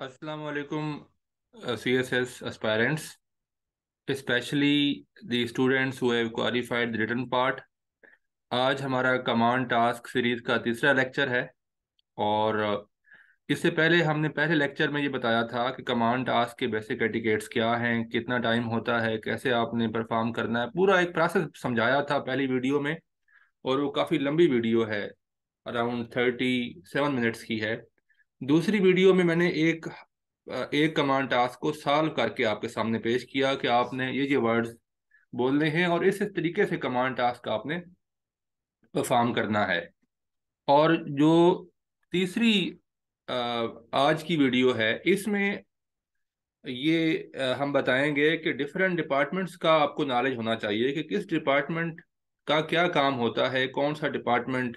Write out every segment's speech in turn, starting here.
Assalamu alaikum, uh, CSS aspirants, especially the students who have qualified the written part. आज हमारा command task series का तीसरा lecture है और uh, इससे पहले हमने पहले लेक्चर में ये बताया था कि कमांड टास्क के बेसिक एटिकेट्स क्या हैं कितना टाइम होता है कैसे आपने परफॉर्म करना है पूरा एक प्रोसेस समझाया था पहली वीडियो में और वो काफ़ी लंबी वीडियो है अराउंड थर्टी सेवन मिनट्स की है दूसरी वीडियो में मैंने एक एक कमांड टास्क को सॉल्व करके आपके सामने पेश किया कि आपने ये ये वर्ड्स बोलने हैं और इस तरीके से कमांड टास्क आपने परफॉर्म करना है और जो तीसरी आज की वीडियो है इसमें ये हम बताएंगे कि डिफरेंट डिपार्टमेंट्स का आपको नॉलेज होना चाहिए कि किस डिपार्टमेंट का क्या काम होता है कौन सा डिपार्टमेंट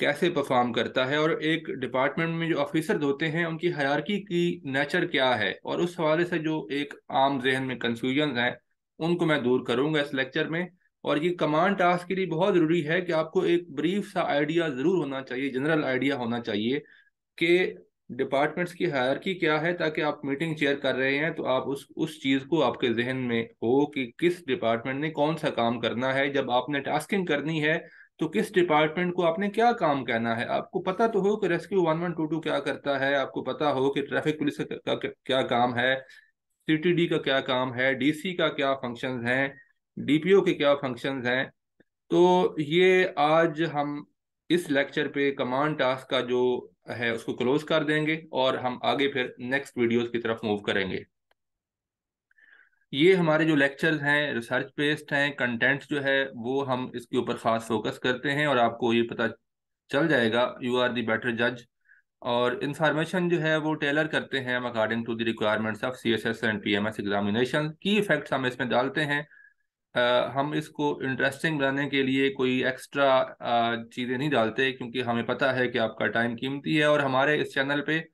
कैसे परफॉर्म करता है और एक डिपार्टमेंट में जो ऑफिसर्स होते हैं उनकी हयारकी की नेचर क्या है और उस हवाले से जो एक आम जहन में कंफ्यूजन है उनको मैं दूर करूंगा इस लेक्चर में और ये कमांड टास्क के लिए बहुत ज़रूरी है कि आपको एक ब्रीफ सा आइडिया ज़रूर होना चाहिए जनरल आइडिया होना चाहिए कि डिपार्टमेंट्स की हायरकी क्या है ताकि आप मीटिंग चेयर कर रहे हैं तो आप उस उस चीज़ को आपके जहन में हो कि किस डिपार्टमेंट ने कौन सा काम करना है जब आपने टास्किंग करनी है तो किस डिपार्टमेंट को आपने क्या काम करना है आपको पता तो हो कि rescue one one two two क्या करता है आपको पता हो कि ट्रैफिक पुलिस का क्या काम है सीटीडी का क्या काम है डीसी का क्या फंक्शंस हैं डीपीओ के क्या फंक्शंस हैं तो ये आज हम इस लेक्चर पे कमांड टास्क का जो है उसको क्लोज कर देंगे और हम आगे फिर नेक्स्ट वीडियोस की तरफ मूव करेंगे ये हमारे जो लेक्चर्स हैं रिसर्च बेस्ड हैं कंटेंट जो है वो हम इसके ऊपर ख़ास फोकस करते हैं और आपको ये पता चल जाएगा यू आर दी बेटर जज और इंफॉर्मेशन जो है वो टेलर करते हैं हम according to the requirements of C S S and P M S examination की इफेक्ट्स हम इसमें डालते हैं आ, हम इसको इंटरेस्टिंग बनाने के लिए कोई एक्स्ट्रा चीज़ें नहीं डालते क्योंकि हमें पता है कि आपका टाइम कीमती है और हमारे इस चैनल पे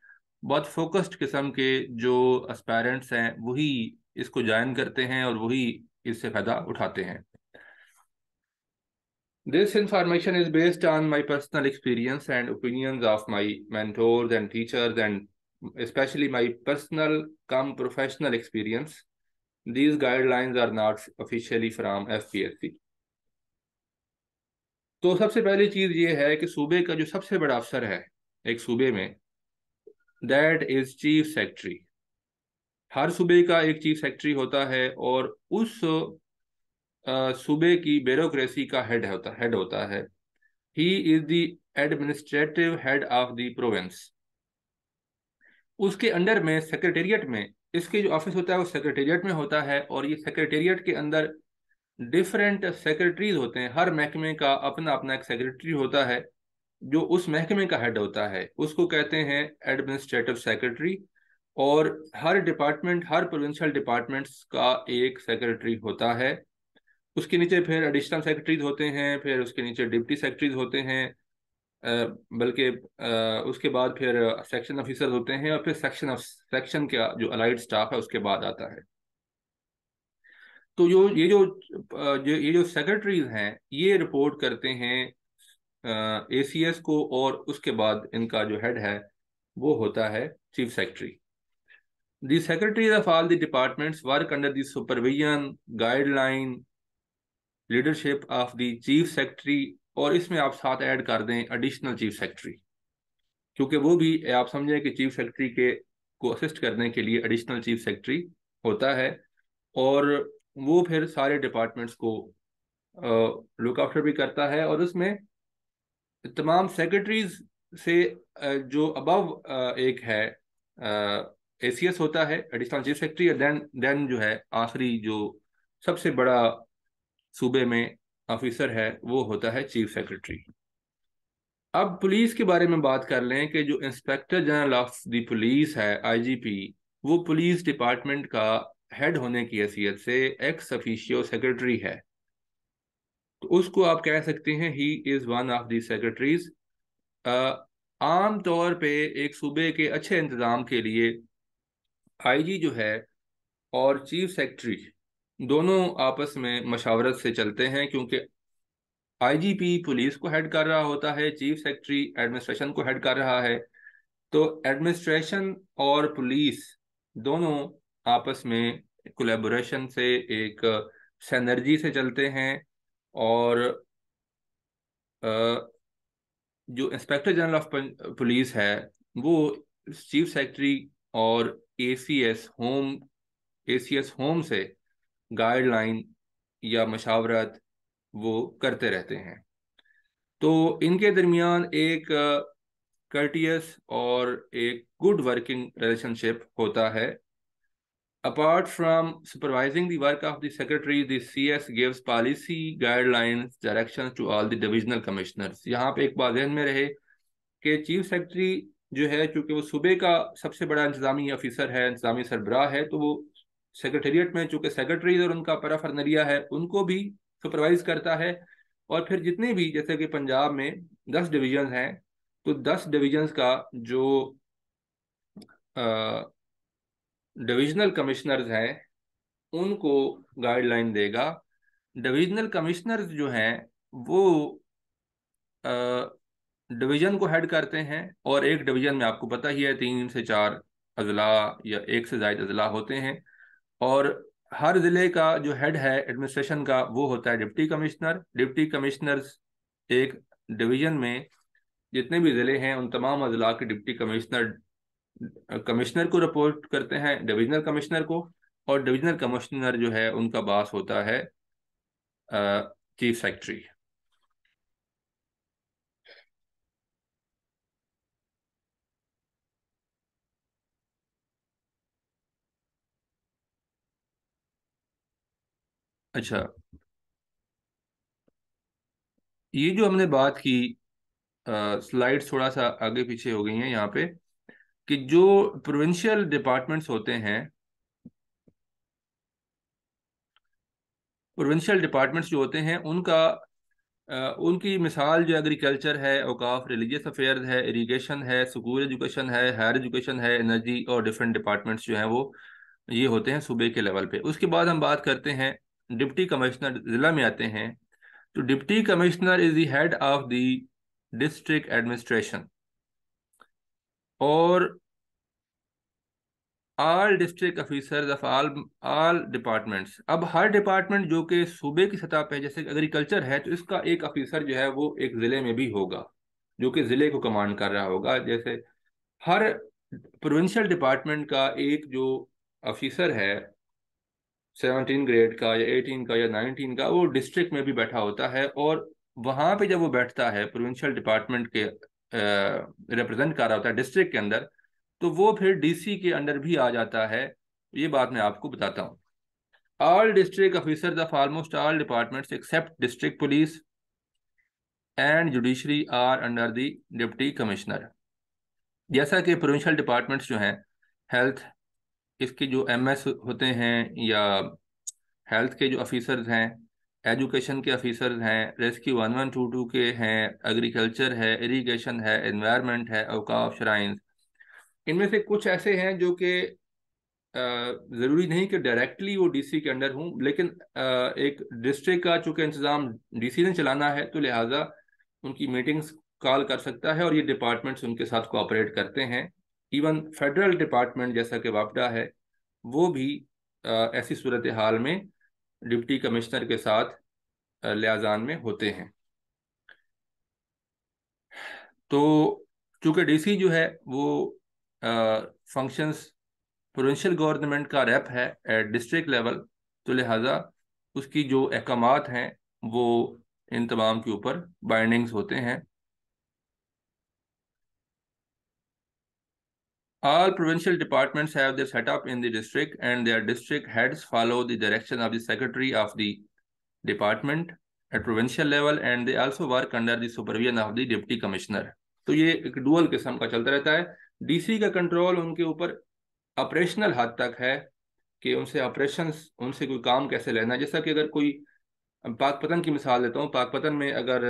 बहुत फोकस्ड किस्म के जो एस्पायरेंट्स हैं वही इसको ज्वाइन करते हैं और वही इससे फायदा उठाते हैं This information is based on my personal experience and opinions of my mentors and teachers, and especially my personal come professional experience. These guidelines are not officially from FPSC. तो सबसे पहली चीज ये है कि सूबे का जो सबसे बड़ा अफसर है एक सूबे में दैट इज चीफ सेक्रेटरी हर सूबे का एक चीफ सेक्रेटरी होता है और उस सूबे की बेरोक्रेसी का हेड होता हेड होता है he is the administrative head of the province उसके अंडर में सेक्रेटेरिएट में इसके जो ऑफिस होता है वो सेक्रेटेरिएट में होता है और ये सेक्रेटेरिएट के अंदर डिफरेंट सेक्रेटरीज होते हैं हर महकमे का अपना अपना एक सेक्रेटरी होता है जो उस महकमे का हेड होता है उसको कहते हैं एडमिनिस्ट्रेटिव सेक्रेटरी और हर डिपार्टमेंट हर प्रोविंशियल डिपार्टमेंट्स का एक सेक्रेटरी होता है उसके नीचे फिर एडिशनल सेक्रेटरीज होते हैं फिर उसके नीचे डिप्टी सेक्रेटरीज होते हैं बल्कि उसके बाद फिर सेक्शन ऑफिसर होते हैं और फिर सेक्शन ऑफ सेक्शन का जो अलाइड स्टाफ है उसके बाद आता है तो जो ये जो ये जो सेक्रेटरीज हैं ये रिपोर्ट करते हैं ए सी एस को और उसके बाद इनका जो हेड है वो होता है chief secretary the secretaries of all the departments work under the supervision guideline leadership of the chief secretary और इसमें आप साथ ऐड कर दें एडिशनल चीफ सेक्रेटरी क्योंकि वो भी आप समझें कि चीफ सेक्रेटरी के को असिस्ट करने के लिए एडिशनल चीफ सेक्रेटरी होता है और वो फिर सारे डिपार्टमेंट्स को लुक आफ्टर भी करता है और उसमें तमाम सेक्रेटरीज से जो अबव एक है एसीएस होता है एडिशनल चीफ सेक्रेटरी और देन देन जो है आखिरी जो सबसे बड़ा सूबे में ऑफिसर है वो होता है चीफ सेक्रेटरी अब पुलिस के बारे में बात कर लें कि जो inspector general of the police है आईजीपी वो पुलिस डिपार्टमेंट का हेड होने की हैसियत से एक्स ऑफिशियो सेक्रेटरी है तो उसको आप कह सकते हैं he is one of the secretaries आम तौर पे एक सूबे के अच्छे इंतज़ाम के लिए आईजी जो है और चीफ सेक्रेटरी दोनों आपस में मशावरत से चलते हैं क्योंकि आईजीपी पुलिस को हेड कर रहा होता है चीफ सेक्रेटरी एडमिनिस्ट्रेशन को हेड कर रहा है तो एडमिनिस्ट्रेशन और पुलिस दोनों आपस में कोलेबोरेशन से एक सैनर्जी से चलते हैं और जो इंस्पेक्टर जनरल ऑफ पुलिस है वो चीफ सेक्रेटरी और एसीएस होम एसीएस होम से गाइडलाइन या मशावरत वो करते रहते हैं तो इनके दरमियान एक कर्टियस और एक गुड वर्किंग रिलेशनशिप होता है apart from supervising dark of the secretary the CS gives policy guideline direction to all the divisional commissioners यहाँ पे एक बात ध्यान में रहे कि चीफ सेक्रेटरी जो है चूंकि वो सूबे का सबसे बड़ा इंतजामी अफिसर है इंतजामी सरबराह है तो वो सेक्रेटेरिएट में चूंकि सेक्रेटरीज और उनका पराफरनरिया है उनको भी सुपरवाइज करता है और फिर जितने भी जैसे कि पंजाब में दस डिवीजन हैं तो दस डिवीजन का जो डिविजनल कमिश्नर्स हैं उनको गाइडलाइन देगा डिविजनल कमिश्नर्स जो हैं वो आ, डिवीजन को हेड करते हैं और एक डिवीजन में आपको पता ही है तीन से चार अजला या एक से ज्यादा अजला होते हैं और हर ज़िले का जो हेड है एडमिनिस्ट्रेशन का वो होता है डिप्टी कमिश्नर डिप्टी कमिश्नर एक डिवीजन में जितने भी ज़िले हैं उन तमाम अजला के डिप्टी कमिश्नर कमिश्नर को रिपोर्ट करते हैं डिवीजनल कमिश्नर को और डिवीजनल कमिश्नर जो है उनका बास होता है चीफ सेक्रेटरी अच्छा ये जो हमने बात की स्लाइड्स थोड़ा सा आगे पीछे हो गई हैं यहाँ पे कि जो प्रोविंशियल डिपार्टमेंट्स होते हैं प्रोविंशियल डिपार्टमेंट्स जो होते हैं उनका आ, उनकी मिसाल जो एग्रीकल्चर है औकाफ रिलीजियस अफेयर्स है इरिगेशन है स्कूल एजुकेशन है हायर एजुकेशन है एनर्जी और डिफरेंट डिपार्टमेंट्स जो हैं वो ये होते हैं सूबे के लेवल पे उसके बाद हम बात करते हैं डिप्टी कमिश्नर जिला में आते हैं तो deputy commissioner is head of the district administration और all district officer of all all departments अब हर डिपार्टमेंट जो कि सूबे की सतह पर जैसे एग्रीकल्चर है तो इसका एक ऑफिसर जो है वो एक ज़िले में भी होगा जो कि ज़िले को कमांड कर रहा होगा जैसे हर प्रोविंशियल डिपार्टमेंट का एक जो ऑफिसर है सेवनटीन ग्रेड का या एटीन का या नाइनटीन का वो डिस्ट्रिक्ट में भी बैठा होता है और वहाँ पे जब वो बैठता है प्रोविंशियल डिपार्टमेंट के रिप्रेजेंट कर रहा होता है डिस्ट्रिक्ट के अंदर तो वो फिर डीसी के अंडर भी आ जाता है ये बात मैं आपको बताता हूँ all district officer of almost all departments except district police and judiciary are under the deputy commissioner जैसा कि प्रोविंशियल डिपार्टमेंट्स जो हैं हेल्थ इसके जो एस होते हैं या हेल्थ के जो ऑफिसर्स हैं एजुकेशन के ऑफिसर्स हैं rescue one one two two के हैं एग्रीकल्चर है इरीगेशन है इन्वायरमेंट है अवकाफ श्राइन्स इनमें से कुछ ऐसे हैं जो कि ज़रूरी नहीं कि डायरेक्टली वो डीसी के अंडर हूँ लेकिन आ, एक डिस्ट्रिक्ट का चूँकि इंतज़ाम डीसी ने चलाना है तो लिहाजा उनकी मीटिंग्स कॉल कर सकता है और ये डिपार्टमेंट्स उनके साथ कोऑपरेट करते हैं इवन फेडरल डिपार्टमेंट जैसा कि वापडा है वो भी आ, ऐसी सूरत हाल में डिप्टी कमिश्नर के साथ लियाजान में होते हैं तो चूँकि डीसी जो है वो फंक्शंस प्रोविंशियल गवर्नमेंट का रेप है एट डिस्ट्रिक्ट लेवल तो लिहाजा उसकी जो अहकाम हैं वो इन तमाम के ऊपर बाइंडिंग्स होते हैं All provincial departments have their setup in the district and their district heads follow the direction of the secretary of the department at provincial level and they also work under the supervision of the deputy commissioner. तो ये एक dual किस्म का चलता रहता है DC का control उनके ऊपर operational हद तक है कि उनसे operations उनसे कोई काम कैसे लेना है जैसा कि अगर कोई पाकपतन की मिसाल देता हूँ पाकपतन में अगर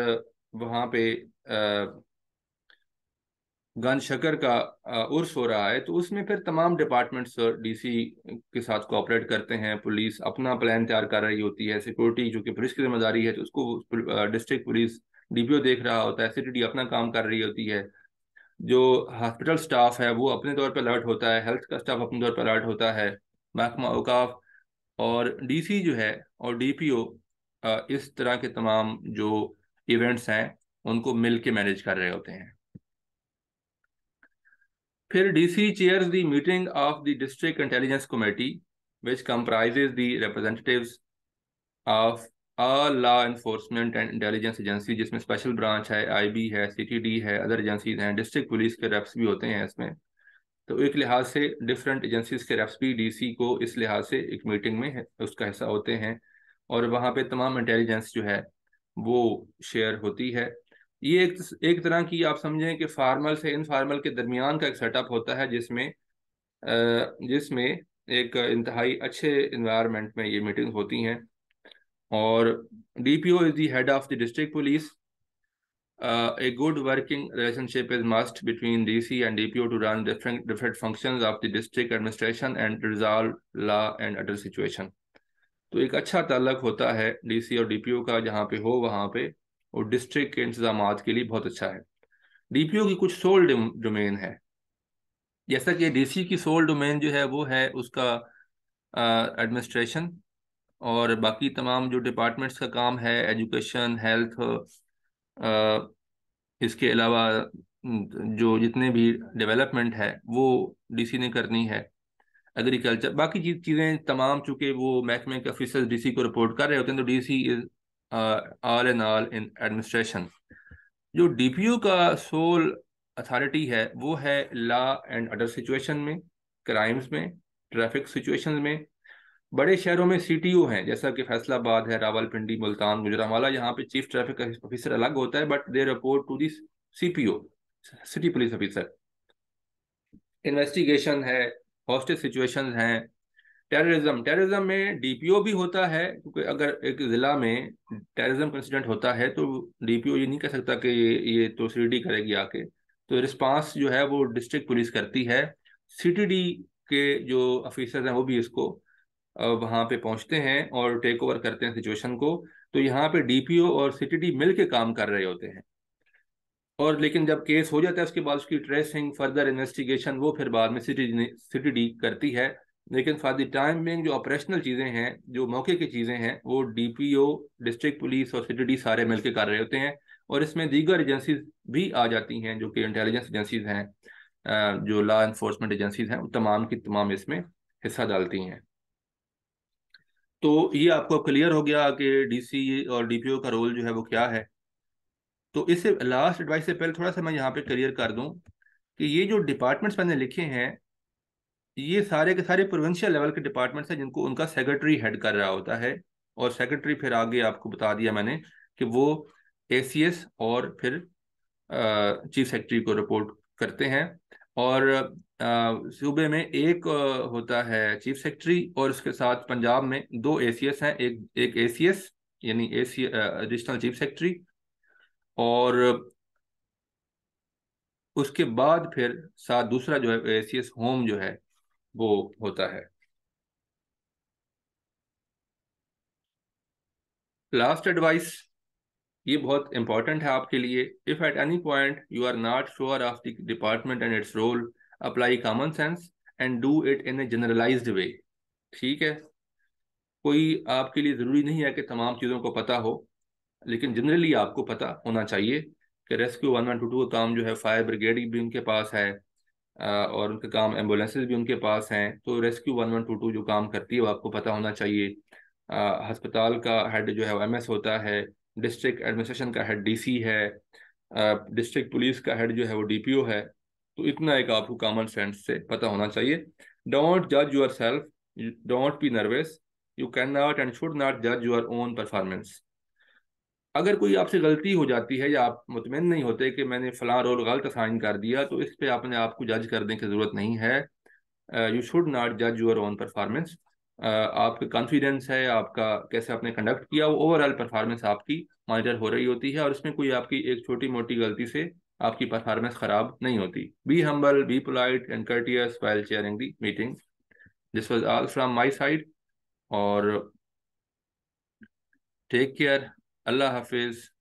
वहाँ पे आ, गन शकर का उर्स हो रहा है तो उसमें फिर तमाम डिपार्टमेंट्स डीसी के साथ कोऑपरेट करते हैं पुलिस अपना प्लान तैयार कर रही होती है सिक्योरिटी जो कि पुलिस की जिम्मेदारी है तो उसको डिस्ट्रिक्ट पुलिस डीपीओ देख रहा होता है सिटी अपना काम कर रही होती है जो हॉस्पिटल स्टाफ है वो अपने तौर पर अलर्ट होता है हेल्थ का स्टाफ अपने तौर पर अलर्ट होता है महकमा अवकाफ और डीसी जो है और डीपीओ इस तरह के तमाम जो इवेंट्स हैं उनको मिल के मैनेज कर रहे होते हैं फिर DC chairs the meeting of the district intelligence committee which comprises the representatives of all law enforcement and intelligence agency जिसमें स्पेशल ब्रांच है आईबी है सीटीडी है अदर एजेंसीज हैं डिस्ट्रिक्ट पुलिस के रेप्स भी होते हैं इसमें तो एक लिहाज से डिफरेंट एजेंसीज के रेप्स भी डीसी को इस लिहाज से एक मीटिंग में उसका हिस्सा होते हैं और वहाँ पे तमाम इंटेलिजेंस जो है वो शेयर होती है ये एक एक तरह की आप समझें कि फार्मल से इनफार्मल के दरमियान का एक सेटअप होता है जिसमें जिसमें एक इंतहाई अच्छे इन्वायरमेंट में ये मीटिंग होती हैं और D P O is the head of the district police a good working relationship is must between D C and D P O to run different different function of the district administration and resolve law and order situation तो एक अच्छा ताल्लक होता है D C और D P ओ का जहाँ पे हो वहाँ पे और डिस्ट्रिक्ट के इंतजाम के लिए बहुत अच्छा है डीपीओ की कुछ सोल डोमेन है जैसा कि डीसी की सोल डोमेन जो है वो है उसका एडमिनिस्ट्रेशन और बाकी तमाम जो डिपार्टमेंट्स का काम है एजुकेशन हेल्थ आ, इसके अलावा जो जितने भी डेवलपमेंट है वो डीसी ने करनी है एग्रीकल्चर बाकी चीज़ें तमाम चूँकि वो महकमे के ऑफिसर्स डीसी को रिपोर्ट कर रहे होते हैं तो DC is all and all in administration जो डीपीयू का सोल अथॉरिटी है वो है लॉ एंड अदर सिचुएशन में क्राइम्स में ट्रैफिक सिचुएशन में बड़े शहरों में सी हैं जैसा कि फैसलाबाद है रावलपिंडी मुल्तान गुजरावाला यहाँ पे चीफ ट्रैफिक ऑफिसर अलग होता है but they report to the CPO city police officer investigation है हॉस्टेज सिचुएशन हैं टेररिज्म टेररिज्म में डीपीओ भी होता है क्योंकि अगर एक ज़िला में टेररिज्म का इंसिडेंट होता है तो डीपीओ ये नहीं कह सकता कि ये ये तो सीडी करेगी आके तो रिस्पांस जो है वो डिस्ट्रिक्ट पुलिस करती है सीटीडी के जो ऑफिसर हैं वो भी इसको वहाँ पे पहुँचते हैं और टेक ओवर करते हैं सिचुएशन को तो यहाँ पे डीपीओ और सीटीडी मिल के काम कर रहे होते हैं और लेकिन जब केस हो जाता है उसके बाद उसकी ट्रेसिंग फर्दर इन्वेस्टिगेशन वो फिर बाद में सिटी सिटी डी करती है लेकिन फॉर द टाइम बिंग जो ऑपरेशनल चीज़ें हैं जो मौके की चीज़ें हैं वो D P O district police और सिटी सारे मिलकर कर रहे होते हैं और इसमें दीगर एजेंसीज भी आ जाती हैं जो कि इंटेलिजेंस एजेंसीज हैं जो लॉ इन्फोर्समेंट एजेंसीज हैं वो तमाम की तमाम इसमें हिस्सा डालती हैं तो ये आपको क्लियर हो गया कि सी और ओ का रोल जो है वो क्या है तो इससे लास्ट एडवाइस से पहले थोड़ा सा मैं यहाँ पे क्लियर कर दूँ कि ये जो डिपार्टमेंट्स मैंने लिखे हैं ये सारे के सारे प्रोविंशियल लेवल के डिपार्टमेंट्स हैं जिनको उनका सेक्रेटरी हेड कर रहा होता है और सेक्रेटरी फिर आगे आपको बता दिया मैंने कि वो ए और फिर चीफ सेक्रेटरी को रिपोर्ट करते हैं और सूबे में एक होता है चीफ सेक्रेटरी और उसके साथ पंजाब में दो ए हैं एक एक ए यानी ए एडिशनल चीफ सेक्रेटरी और उसके बाद फिर साथ दूसरा जो है ए होम जो है वो होता है लास्ट एडवाइस ये बहुत इंपॉर्टेंट है आपके लिए if at any point you are not sure of the department and its role apply common sense and do it in a generalised way ठीक है कोई आपके लिए ज़रूरी नहीं है कि तमाम चीज़ों को पता हो लेकिन जनरली आपको पता होना चाहिए कि rescue one one two two काम जो है फायर ब्रिगेड भी उनके पास है और उनका काम एम्बुलेंसेज भी उनके पास हैं तो rescue one one two two जो काम करती है वो आपको पता होना चाहिए हस्पताल का हेड जो है वो एम होता है डिस्ट्रिक्ट एडमिनिस्ट्रेशन का हेड डी है डिस्ट्रिक्ट पुलिस का हेड जो है वो डी है तो इतना एक आपको कॉमन सेंस से पता होना चाहिए डोंट जज your self don't be nervous you can not and should not जज योर ओन परफॉर्मेंस अगर कोई आपसे गलती हो जाती है या आप मुतमिन नहीं होते कि मैंने फला रोल गलत साइन कर दिया तो इस पर आपने आपको जज करने की ज़रूरत नहीं है यू शुड नॉट जज यूर ओन परफॉर्मेंस आपका कॉन्फिडेंस है आपका कैसे आपने कंडक्ट किया वो ओवरऑल परफॉर्मेंस आपकी मॉनिटर हो रही होती है और इसमें कोई आपकी एक छोटी मोटी गलती से आपकी परफॉर्मेंस खराब नहीं होती be humble be polite and courteous well chairing the meeting this was all from my side और टेक केयर अल्लाह हाफिज़